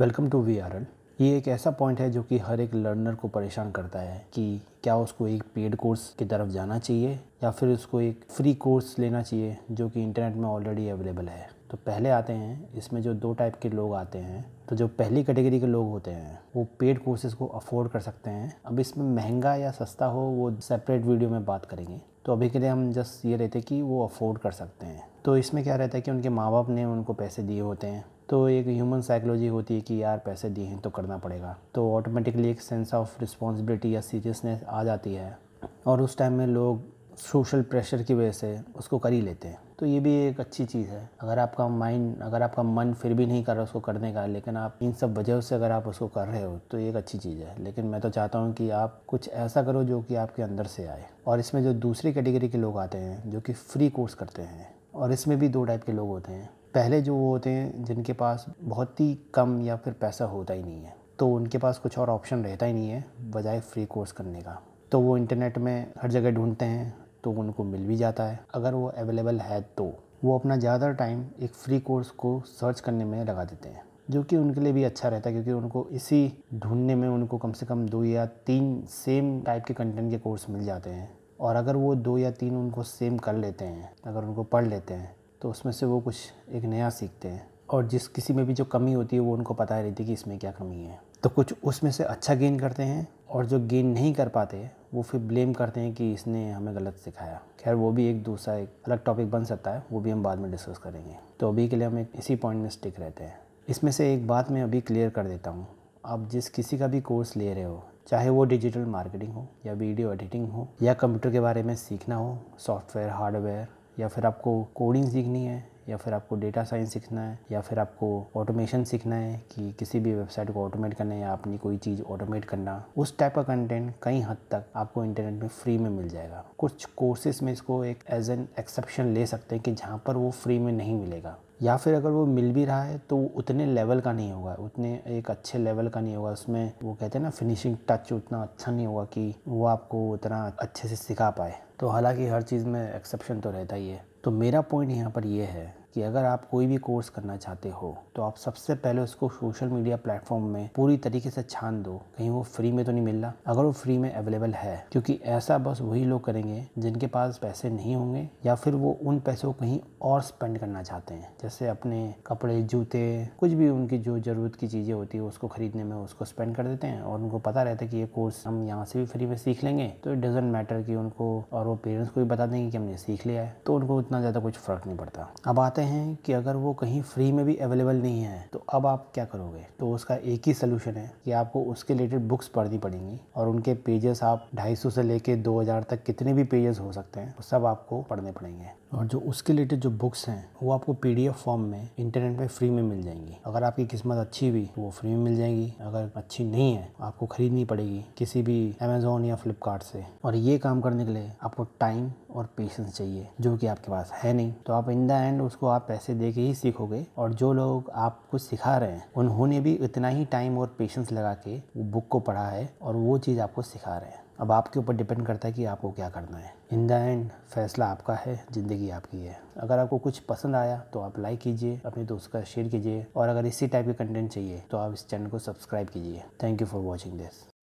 welcome to we ये एक ऐसा पॉइंट है जो कि हर एक लर्नर को परेशान करता है कि क्या उसको एक पेड कोर्स की तरफ जाना चाहिए या फिर उसको एक फ्री कोर्स लेना चाहिए जो कि इंटरनेट में ऑलरेडी अवेलेबल है तो पहले आते हैं इसमें जो दो टाइप के लोग आते हैं तो जो पहली कैटेगरी के लोग होते हैं वो पेड कोर्सेज को अफोर्ड कर सकते हैं अब इसमें महंगा या सस्ता हो वो सेपरेट वीडियो में बात करेंगे तो अभी के लिए हम जस्ट ये रहते कि वो अफोर्ड कर सकते हैं तो इसमें क्या रहता है कि उनके माँ बाप ने उनको पैसे दिए होते हैं तो एक ह्यूमन साइकोलॉजी होती है कि यार पैसे दिए हैं तो करना पड़ेगा तो ऑटोमेटिकली एक सेंस ऑफ रिस्पॉन्सिबिलिटी या सीरियसनेस आ जाती है और उस टाइम में लोग सोशल प्रेशर की वजह से उसको कर ही लेते हैं तो ये भी एक अच्छी चीज़ है अगर आपका माइंड अगर आपका मन फिर भी नहीं कर रहा उसको करने का लेकिन आप इन सब वजह से अगर आप उसको कर रहे हो तो ये एक अच्छी चीज़ है लेकिन मैं तो चाहता हूँ कि आप कुछ ऐसा करो जो कि आपके अंदर से आए और इसमें जो दूसरी कैटेगरी के लोग आते हैं जो कि फ्री कोर्स करते हैं और इसमें भी दो टाइप के लोग होते हैं पहले जो वो होते हैं जिनके पास बहुत ही कम या फिर पैसा होता ही नहीं है तो उनके पास कुछ और ऑप्शन रहता ही नहीं है बजाय फ्री कोर्स करने का तो वो इंटरनेट में हर जगह ढूंढते हैं तो उनको मिल भी जाता है अगर वो अवेलेबल है तो वो अपना ज़्यादा टाइम एक फ्री कोर्स को सर्च करने में लगा देते हैं जो कि उनके लिए भी अच्छा रहता है क्योंकि उनको इसी ढूंढने में उनको कम से कम दो या तीन सेम टाइप के कंटेंट के कोर्स मिल जाते हैं और अगर वो दो या तीन उनको सेम कर लेते हैं अगर उनको पढ़ लेते हैं तो उसमें से वो कुछ एक नया सीखते हैं और जिस किसी में भी जो कमी होती है वो उनको पता रहती है कि इसमें क्या कमी है तो कुछ उसमें से अच्छा गेन करते हैं और जो गेन नहीं कर पाते वो फिर ब्लेम करते हैं कि इसने हमें गलत सिखाया खैर वो भी एक दूसरा एक अलग टॉपिक बन सकता है वो भी हम बाद में डिस्कस करेंगे तो अभी के लिए हम इसी पॉइंट में स्टिक रहते हैं इसमें से एक बात मैं अभी क्लियर कर देता हूँ आप जिस किसी का भी कोर्स ले रहे हो चाहे वो डिजिटल मार्केटिंग हो या वीडियो एडिटिंग हो या कंप्यूटर के बारे में सीखना हो सॉफ्टवेयर हार्डवेयर या फिर आपको कोडिंग सीखनी है या फिर आपको डेटा साइंस सीखना है या फिर आपको ऑटोमेशन सीखना है कि किसी भी वेबसाइट को ऑटोमेट करना है या अपनी कोई चीज़ ऑटोमेट करना उस टाइप का कंटेंट कई हद तक आपको इंटरनेट में फ्री में मिल जाएगा कुछ कोर्सेज में इसको एक एज एन एक्सेप्शन ले सकते हैं कि जहाँ पर वो फ्री में नहीं मिलेगा या फिर अगर वो मिल भी रहा है तो उतने लेवल का नहीं होगा उतने एक अच्छे लेवल का नहीं होगा उसमें वो कहते हैं ना फिनिशिंग टच उतना अच्छा नहीं होगा कि वो आपको उतना अच्छे से सिखा पाए तो हालांकि हर चीज़ में एक्सेप्शन तो रहता ही है तो मेरा पॉइंट यहाँ पर यह है कि अगर आप कोई भी कोर्स करना चाहते हो तो आप सबसे पहले उसको सोशल मीडिया प्लेटफॉर्म में पूरी तरीके से छान दो कहीं वो फ्री में तो नहीं मिल रहा अगर वो फ्री में अवेलेबल है क्योंकि ऐसा बस वही लोग करेंगे जिनके पास पैसे नहीं होंगे या फिर वो उन पैसों को कहीं और स्पेंड करना चाहते हैं जैसे अपने कपड़े जूते कुछ भी उनकी जो ज़रूरत की चीज़ें होती है उसको ख़रीदने में उसको स्पेंड कर देते हैं और उनको पता रहता है कि ये कोर्स हम यहाँ से भी फ्री में सीख लेंगे तो इट डजेंट मैटर कि उनको और वो पेरेंट्स को भी बता देंगे कि हमने सीख लिया है तो उनको उतना ज़्यादा कुछ फ़र्क नहीं पड़ता अब आते हैं हैं कि अगर वो कहीं फ्री में भी अवेलेबल नहीं है तो अब आप क्या करोगे तो उसका एक ही सलूशन है कि आपको उसके रिलेटेड बुक्स पढ़नी पड़ेंगी और उनके पेजेस आप 250 से लेके 2000 तक कितने भी पेजेस हो सकते हैं वो सब आपको पढ़ने पड़ेंगे और जो उसके रिलेटेड जो बुक्स हैं वो आपको पी फॉर्म में इंटरनेट में फ्री में मिल जाएंगी अगर आपकी किस्मत अच्छी हुई तो वो फ्री में मिल जाएंगी अगर अच्छी नहीं है तो आपको ख़रीदनी पड़ेगी किसी भी अमेज़ोन या फ्लिपकार्ट से और ये काम करने के लिए आपको टाइम और पेशेंस चाहिए जो कि आपके पास है नहीं तो आप इन द एंड उसको आप पैसे दे के ही सीखोगे और जो लोग आपको सिखा रहे हैं उन्होंने भी इतना ही टाइम और पेशेंस लगा के वो बुक को पढ़ा है और वो चीज़ आपको सिखा रहे हैं अब आपके ऊपर डिपेंड करता है कि आपको क्या करना है इन द एंड फैसला आपका है ज़िंदगी आपकी है अगर आपको कुछ पसंद आया तो आप लाइक कीजिए अपने दोस्त का शेयर कीजिए और अगर इसी टाइप के कंटेंट चाहिए तो आप इस चैनल को सब्सक्राइब कीजिए thank you for watching this